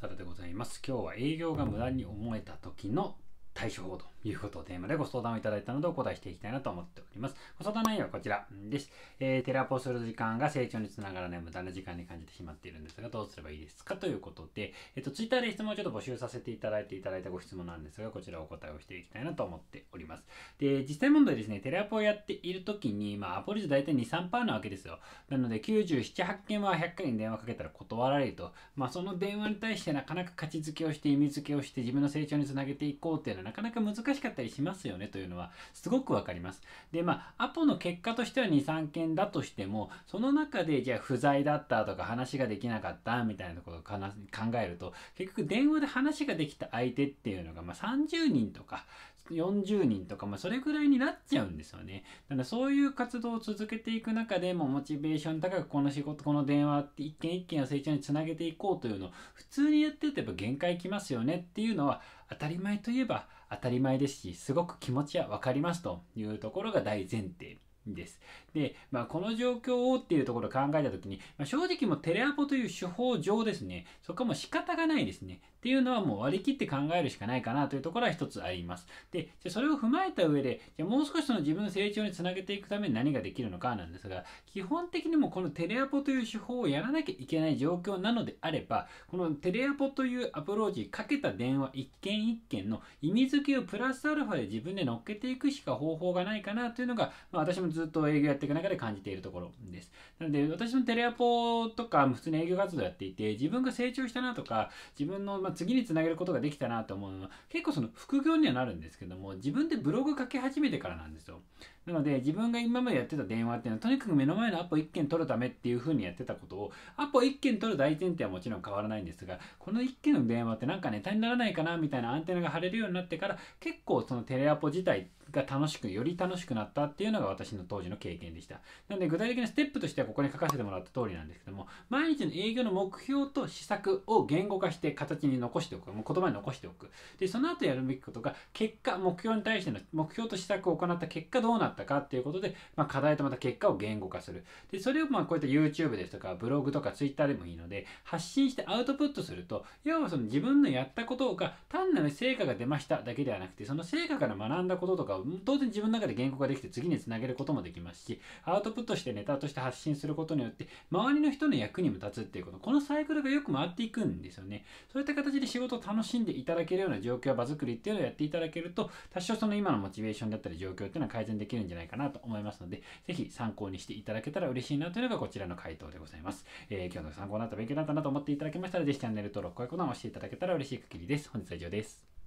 サラでございます。今日は営業が無駄に思えた時の対処法ということをテーマでご相談をいただいたのでお答えしていきたいなと思っております。ご相談内容はこちらです。えー、テレアポする時間が成長につながらない無駄な時間に感じてしまっているんですが、どうすればいいですかということで、えっ、ー、と、ツイッターで質問をちょっと募集させていただいていただいたご質問なんですが、こちらお答えをしていきたいなと思っております。で、実際問題ですね、テレアポをやっている時に、まあ、アポ率大体2、3%なわけですよ。なので、97、8件は100回に電話かけたら断られると、まあ、その電話に対してなかなか価値づけをして、意味づけをして、自分の成長につなげていこうっていうのはなかなか難しい難しかったりしますよねというのはすごくわかります。で、まあ、アポの結果としては2、3件だとしても、その中でじゃあ不在だったとか話ができなかったみたいなところを考えると、結局電話で話ができた相手っていうのが、まあ、30人とか、40人とか、まあ、それぐらいになっちゃうんですよね。だからそういう活動を続けていく中でもモチベーション高くこの仕事、この電話って一件一件を成長につなげていこうというのを普通にやってるとやっぱ限界きますよねっていうのは当たり前といえば当たり前ですし、すごく気持ちは分かりますというところが大前提です。で、まあ、この状況をっていうところを考えた時に、まあ、正直もテレアポという手法上ですね、そこはもう仕方がないですね。っていうのはもう割り切って考えるしかないかなというところは一つあります。で、じゃそれを踏まえた上で、じゃもう少しその自分の成長につなげていくために何ができるのかなんですが、基本的にもこのテレアポという手法をやらなきゃいけない状況なのであれば、このテレアポというアプローチかけた電話一件一件の意味付けをプラスアルファで自分で乗っけていくしか方法がないかなというのが、まあ、私もずっと営業やっていく中で感じているところです。なので、私のテレアポとか、普通に営業活動やっていて、自分が成長したなとか、自分の、ま次につなげることができたなと思うのは、結構その副業にはなるんですけども、自分でブログ書き始めてからなんですよ。なので、自分が今までやってた電話っていうのは、とにかく目の前のアポ1件取るためっていう風にやってたことを、アポ1件取る大前提はもちろん変わらないんですが、この1件の電話ってなんかネタにならないかなみたいなアンテナが張れるようになってから、結構そのテレアポ自体って、が楽しく、より楽しくなったっていうのが私の当時の経験でした。なので具体的なステップとしてはここに書かせてもらった通りなんですけども、毎日の営業の目標と施策を言語化して形に残しておく。もう言葉に残しておく。で、その後やるべきことが、結果、目標に対しての、目標と施策を行った結果どうなったかっていうことで、まあ、課題とまた結果を言語化する。で、それをまあこういった YouTube ですとか、ブログとか Twitter でもいいので、発信してアウトプットすると、要はその自分のやったことが単なる成果が出ましただけではなくて、その成果から学んだこととかを当然自分の中で言語ができて次につなげることもできますし、アウトプットしてネタとして発信することによって、周りの人の役にも立つっていうこと、このサイクルがよく回っていくんですよね。そういった形で仕事を楽しんでいただけるような状況、場作りっていうのをやっていただけると、多少その今のモチベーションだったり状況っていうのは改善できるんじゃないかなと思いますので、ぜひ参考にしていただけたら嬉しいなというのがこちらの回答でございます。えー、今日の参考になった勉強になったなと思っていただけましたら、ぜひチャンネル登録、高評価ボタンを押していただけたら嬉しい限りです。本日は以上です。